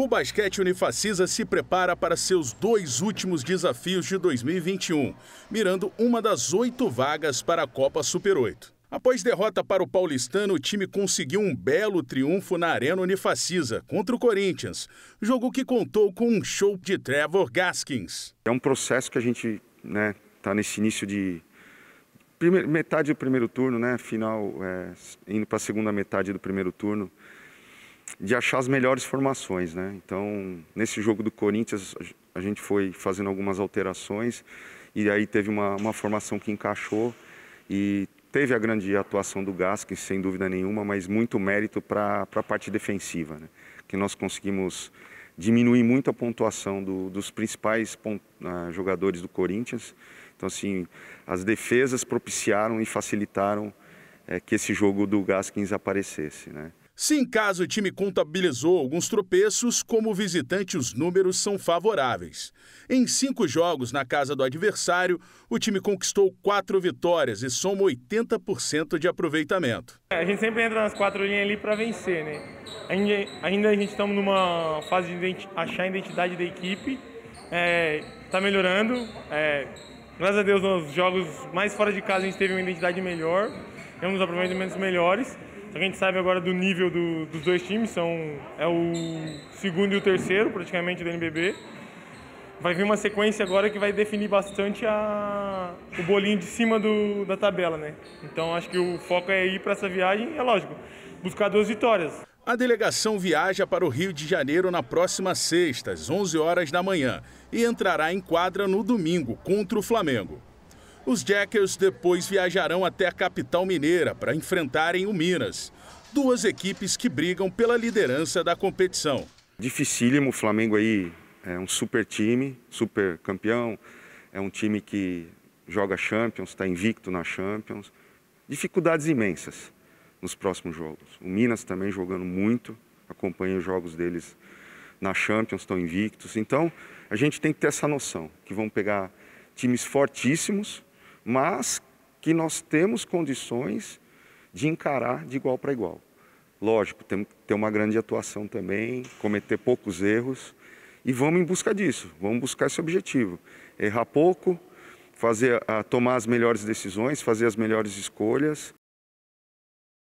O Basquete Unifacisa se prepara para seus dois últimos desafios de 2021, mirando uma das oito vagas para a Copa Super 8. Após derrota para o Paulistano, o time conseguiu um belo triunfo na Arena Unifacisa contra o Corinthians, jogo que contou com um show de Trevor Gaskins. É um processo que a gente está né, tá nesse início de metade do primeiro turno, né, final é, indo para a segunda metade do primeiro turno de achar as melhores formações, né? Então, nesse jogo do Corinthians, a gente foi fazendo algumas alterações e aí teve uma, uma formação que encaixou e teve a grande atuação do Gasquez, sem dúvida nenhuma, mas muito mérito para a parte defensiva, né? que nós conseguimos diminuir muito a pontuação do, dos principais pont, uh, ah, jogadores do Corinthians. Então, assim, as defesas propiciaram e facilitaram é, que esse jogo do Gaskins aparecesse, né? Se em caso o time contabilizou alguns tropeços, como visitante os números são favoráveis. Em cinco jogos na casa do adversário, o time conquistou quatro vitórias e soma 80% de aproveitamento. É, a gente sempre entra nas quatro linhas ali para vencer, né? Ainda, ainda a gente estamos numa fase de achar a identidade da equipe, está é, tá melhorando. É, graças a Deus, nos jogos mais fora de casa a gente teve uma identidade melhor temos é um dos aproveitamentos melhores. A gente sabe agora do nível do, dos dois times, são, é o segundo e o terceiro praticamente do NBB. Vai vir uma sequência agora que vai definir bastante a, o bolinho de cima do, da tabela, né? Então acho que o foco é ir para essa viagem, é lógico, buscar duas vitórias. A delegação viaja para o Rio de Janeiro na próxima sexta, às 11 horas da manhã, e entrará em quadra no domingo contra o Flamengo. Os Jackers depois viajarão até a capital mineira para enfrentarem o Minas, duas equipes que brigam pela liderança da competição. Dificílimo, o Flamengo aí é um super time, super campeão, é um time que joga Champions, está invicto na Champions. Dificuldades imensas nos próximos jogos. O Minas também jogando muito, acompanha os jogos deles na Champions, estão invictos. Então, a gente tem que ter essa noção que vão pegar times fortíssimos mas que nós temos condições de encarar de igual para igual. Lógico, temos que ter uma grande atuação também, cometer poucos erros e vamos em busca disso, vamos buscar esse objetivo. Errar pouco, fazer, a, ah, tomar as melhores decisões, fazer as melhores escolhas